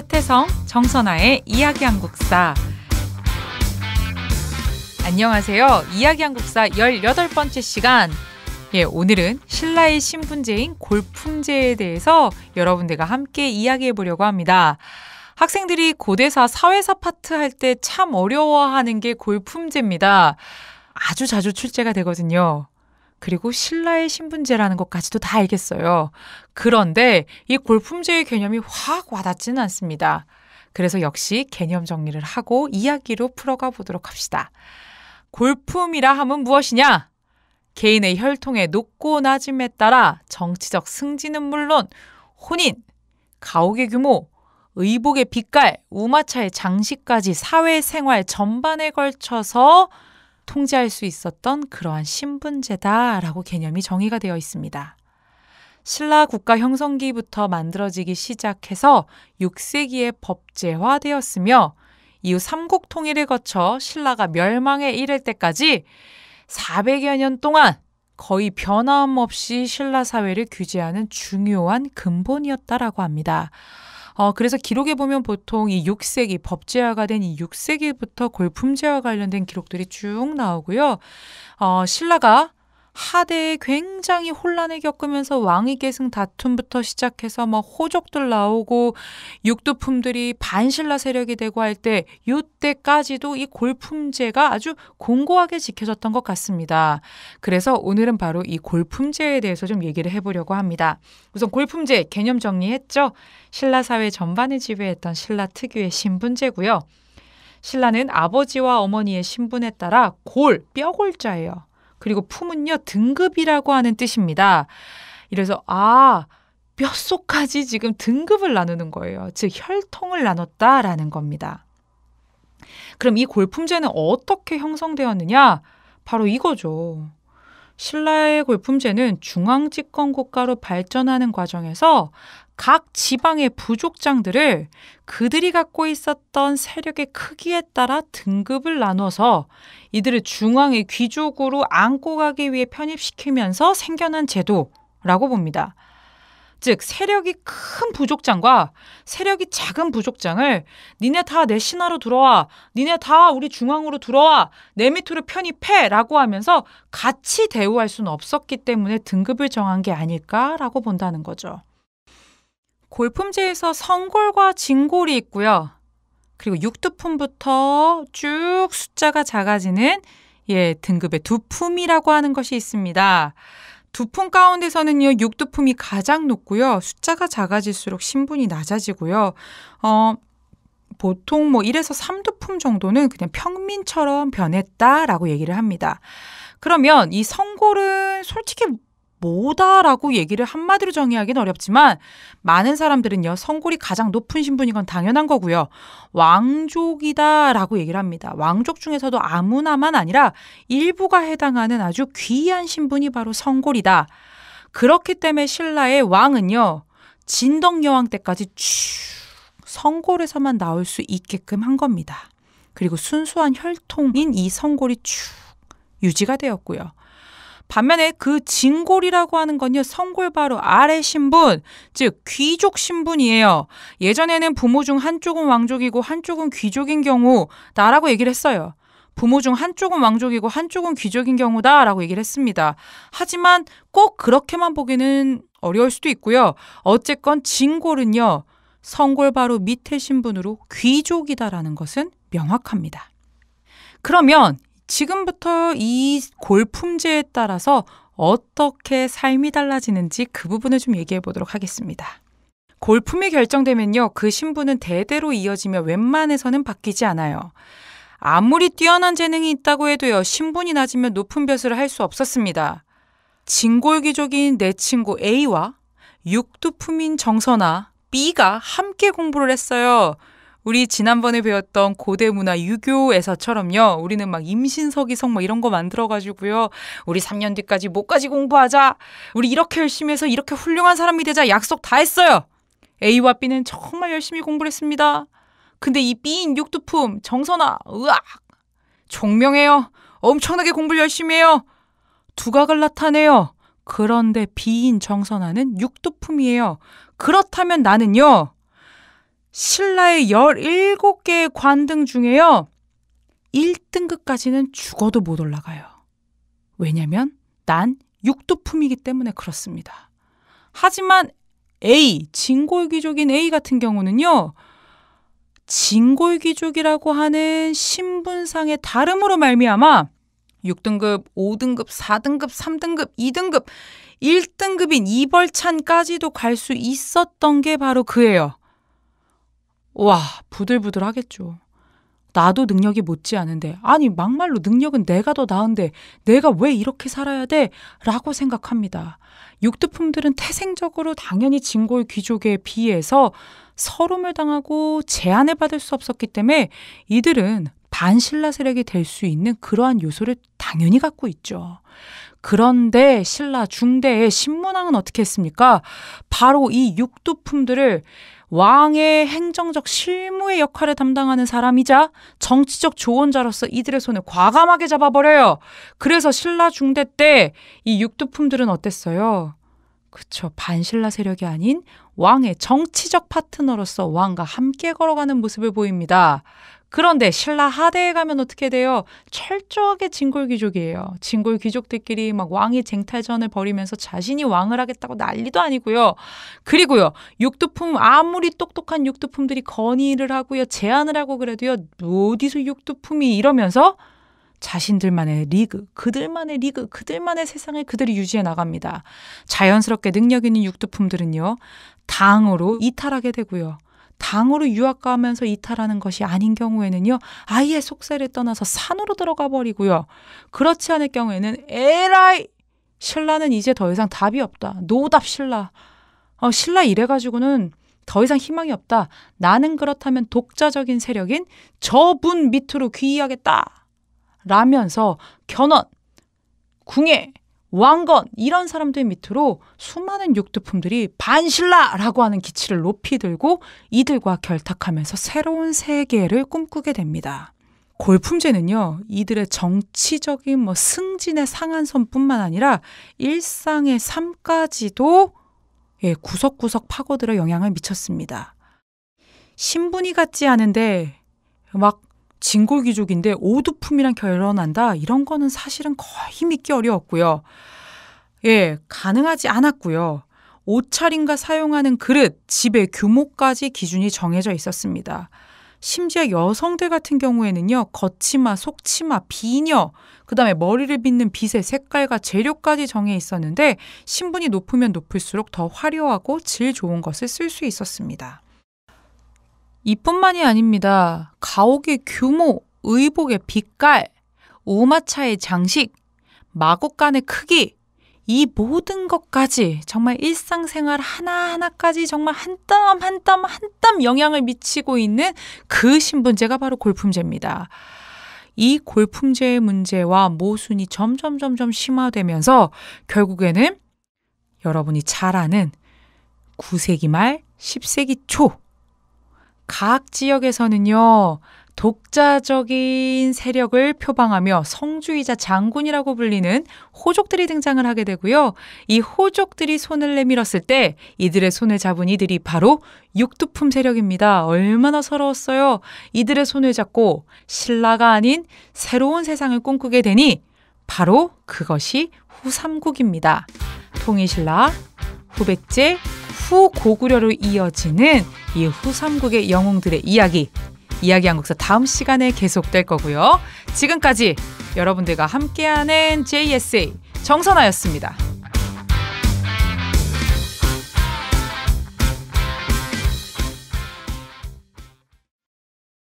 최태성, 정선아의 이야기 한국사. 안녕하세요. 이야기 한국사 18번째 시간. 예, 오늘은 신라의 신분제인 골품제에 대해서 여러분들과 함께 이야기해 보려고 합니다. 학생들이 고대사 사회사 파트 할 때 참 어려워하는 게 골품제입니다. 아주 자주 출제가 되거든요. 그리고 신라의 신분제라는 것까지도 다 알겠어요. 그런데 이 골품제의 개념이 확 와닿지는 않습니다. 그래서 역시 개념 정리를 하고 이야기로 풀어가 보도록 합시다. 골품이라 함은 무엇이냐? 개인의 혈통의 높고 낮음에 따라 정치적 승진은 물론 혼인, 가옥의 규모, 의복의 빛깔, 우마차의 장식까지 사회생활 전반에 걸쳐서 통제할 수 있었던 그러한 신분제다라고 개념이 정의가 되어 있습니다. 신라 국가 형성기부터 만들어지기 시작해서 6세기에 법제화되었으며 이후 삼국 통일을 거쳐 신라가 멸망에 이를 때까지 400여 년 동안 거의 변함없이 신라 사회를 규제하는 중요한 근본이었다라고 합니다. 어, 그래서 기록에 보면 보통 이 6세기 법제화가 된 이 6세기부터 골품제와 관련된 기록들이 쭉 나오고요. 어, 신라가 하대에 굉장히 혼란을 겪으면서 왕위 계승 다툼부터 시작해서 뭐 호족들 나오고 육두품들이 반신라 세력이 되고 할 때 이때까지도 이 골품제가 아주 공고하게 지켜졌던 것 같습니다. 그래서 오늘은 바로 이 골품제에 대해서 좀 얘기를 해보려고 합니다. 우선 골품제 개념 정리했죠. 신라 사회 전반을 지배했던 신라 특유의 신분제고요. 신라는 아버지와 어머니의 신분에 따라 골, 뼈골자예요. 그리고 품은요, 등급이라고 하는 뜻입니다. 이래서, 아, 뼛속까지 지금 등급을 나누는 거예요. 즉, 혈통을 나눴다라는 겁니다. 그럼 이 골품제는 어떻게 형성되었느냐? 바로 이거죠. 신라의 골품제는 중앙집권국가로 발전하는 과정에서 각 지방의 부족장들을 그들이 갖고 있었던 세력의 크기에 따라 등급을 나눠서 이들을 중앙의 귀족으로 안고 가기 위해 편입시키면서 생겨난 제도라고 봅니다. 즉, 세력이 큰 부족장과 세력이 작은 부족장을 니네 다 내 신하로 들어와, 니네 다 우리 중앙으로 들어와, 내 밑으로 편입해! 라고 하면서 같이 대우할 수는 없었기 때문에 등급을 정한 게 아닐까라고 본다는 거죠. 골품제에서 선골과 진골이 있고요. 그리고 육두품부터 쭉 숫자가 작아지는 예, 등급의 두품이라고 하는 것이 있습니다. 두품 가운데서는요, 육두품이 가장 높고요. 숫자가 작아질수록 신분이 낮아지고요. 어, 보통 뭐 1에서 3두품 정도는 그냥 평민처럼 변했다라고 얘기를 합니다. 그러면 이선골은 솔직히 뭐다라고 얘기를 한마디로 정의하기는 어렵지만 많은 사람들은요 성골이 가장 높은 신분인 건 당연한 거고요 왕족이다라고 얘기를 합니다 왕족 중에서도 아무나만 아니라 일부가 해당하는 아주 귀한 신분이 바로 성골이다 그렇기 때문에 신라의 왕은요 진덕여왕 때까지 쭉 성골에서만 나올 수 있게끔 한 겁니다 그리고 순수한 혈통인 이 성골이 쭉 유지가 되었고요. 반면에 그 진골이라고 하는 건요, 성골 바로 아래 신분, 즉 귀족 신분이에요. 예전에는 부모 중 한쪽은 왕족이고 한쪽은 귀족인 경우 나라고 얘기를 했어요. 부모 중 한쪽은 왕족이고 한쪽은 귀족인 경우다라고 얘기를 했습니다. 하지만 꼭 그렇게만 보기는 어려울 수도 있고요. 어쨌건 진골은요, 성골 바로 밑에 신분으로 귀족이다라는 것은 명확합니다. 그러면 지금부터 이 골품제에 따라서 어떻게 삶이 달라지는지 그 부분을 좀 얘기해 보도록 하겠습니다. 골품이 결정되면요, 그 신분은 대대로 이어지며 웬만해서는 바뀌지 않아요. 아무리 뛰어난 재능이 있다고 해도요, 신분이 낮으면 높은 벼슬을 할 수 없었습니다. 진골귀족인 내 친구 A와 육두품인 정선아, B가 함께 공부를 했어요. 우리 지난번에 배웠던 고대 문화 유교에서처럼요. 우리는 막 임신서기성 막 뭐 이런 거 만들어가지고요. 우리 3년 뒤까지 못까지 공부하자. 우리 이렇게 열심히 해서 이렇게 훌륭한 사람이 되자 약속 다 했어요. A와 B는 정말 열심히 공부를 했습니다. 근데 이 B인 육두품 정선아 으악 종명해요. 엄청나게 공부를 열심히 해요. 두각을 나타내요. 그런데 B인 정선아는 육두품이에요. 그렇다면 나는요. 신라의 17개의 관등 중에요. 1등급까지는 죽어도 못 올라가요. 왜냐면 난 육두품이기 때문에 그렇습니다. 하지만 A, 진골귀족인 A 같은 경우는요. 진골귀족이라고 하는 신분상의 다름으로 말미암아 6등급, 5등급, 4등급, 3등급, 2등급, 1등급인 이벌찬까지도 갈 수 있었던 게 바로 그예요. 와, 부들부들 하겠죠. 나도 능력이 못지 않은데, 아니, 막말로 능력은 내가 더 나은데, 내가 왜 이렇게 살아야 돼? 라고 생각합니다. 육두품들은 태생적으로 당연히 진골 귀족에 비해서 서름을 당하고 제한을 받을 수 없었기 때문에 이들은 반신라 세력이 될 수 있는 그러한 요소를 당연히 갖고 있죠. 그런데 신라 중대의 신문왕은 어떻게 했습니까? 바로 이 육두품들을 왕의 행정적 실무의 역할을 담당하는 사람이자 정치적 조언자로서 이들의 손을 과감하게 잡아버려요. 그래서 신라 중대 때 이 육두품들은 어땠어요? 그쵸. 반신라 세력이 아닌 왕의 정치적 파트너로서 왕과 함께 걸어가는 모습을 보입니다. 그런데 신라 하대에 가면 어떻게 돼요? 철저하게 진골귀족이에요. 진골귀족들끼리 막 왕이 쟁탈전을 벌이면서 자신이 왕을 하겠다고 난리도 아니고요. 그리고요. 육두품 아무리 똑똑한 육두품들이 건의를 하고요. 제안을 하고 그래도요. 어디서 육두품이 이러면서 자신들만의 리그, 그들만의 리그, 그들만의 세상을 그들이 유지해 나갑니다. 자연스럽게 능력 있는 육두품들은요, 당으로 이탈하게 되고요. 당으로 유학가면서 이탈하는 것이 아닌 경우에는요, 아예 속세를 떠나서 산으로 들어가 버리고요. 그렇지 않을 경우에는 에라이 신라는 이제 더 이상 답이 없다. 노답 신라. 어, 신라 이래 가지고는 더 이상 희망이 없다. 나는 그렇다면 독자적인 세력인 저분 밑으로 귀의하겠다. 라면서 견훤, 궁예, 왕건 이런 사람들 밑으로 수많은 육두품들이 반신라라고 하는 기치를 높이 들고 이들과 결탁하면서 새로운 세계를 꿈꾸게 됩니다. 골품제는요, 이들의 정치적인 뭐 승진의 상한선뿐만 아니라 일상의 삶까지도 예, 구석구석 파고들어 영향을 미쳤습니다. 신분이 같지 않은데 막 진골귀족인데 오두품이랑 결혼한다 이런 거는 사실은 거의 믿기 어려웠고요. 예, 가능하지 않았고요. 옷차림과 사용하는 그릇, 집의 규모까지 기준이 정해져 있었습니다. 심지어 여성들 같은 경우에는요, 거치마, 속치마, 비녀, 그 다음에 머리를 빗는 빗의 색깔과 재료까지 정해 있었는데, 신분이 높으면 높을수록 더 화려하고 질 좋은 것을 쓸 수 있었습니다. 이뿐만이 아닙니다. 가옥의 규모, 의복의 빛깔, 우마차의 장식, 마곡간의 크기, 이 모든 것까지 정말 일상생활 하나하나까지 정말 한 땀 한 땀 한 땀 영향을 미치고 있는 그 신분제가 바로 골품제입니다. 이 골품제의 문제와 모순이 점점 점점 심화되면서 결국에는 여러분이 잘 아는 9세기 말 10세기 초각 지역에서는요, 독자적인 세력을 표방하며 성주이자 장군이라고 불리는 호족들이 등장을 하게 되고요. 이 호족들이 손을 내밀었을 때 이들의 손을 잡은 이들이 바로 육두품 세력입니다. 얼마나 서러웠어요. 이들의 손을 잡고 신라가 아닌 새로운 세상을 꿈꾸게 되니 바로 그것이 후삼국입니다. 통일신라, 후백제, 후고구려로 이어지는 이 후삼국의 영웅들의 이야기 이야기 한국사 다음 시간에 계속될 거고요. 지금까지 여러분들과 함께하는 JSA 정선아였습니다.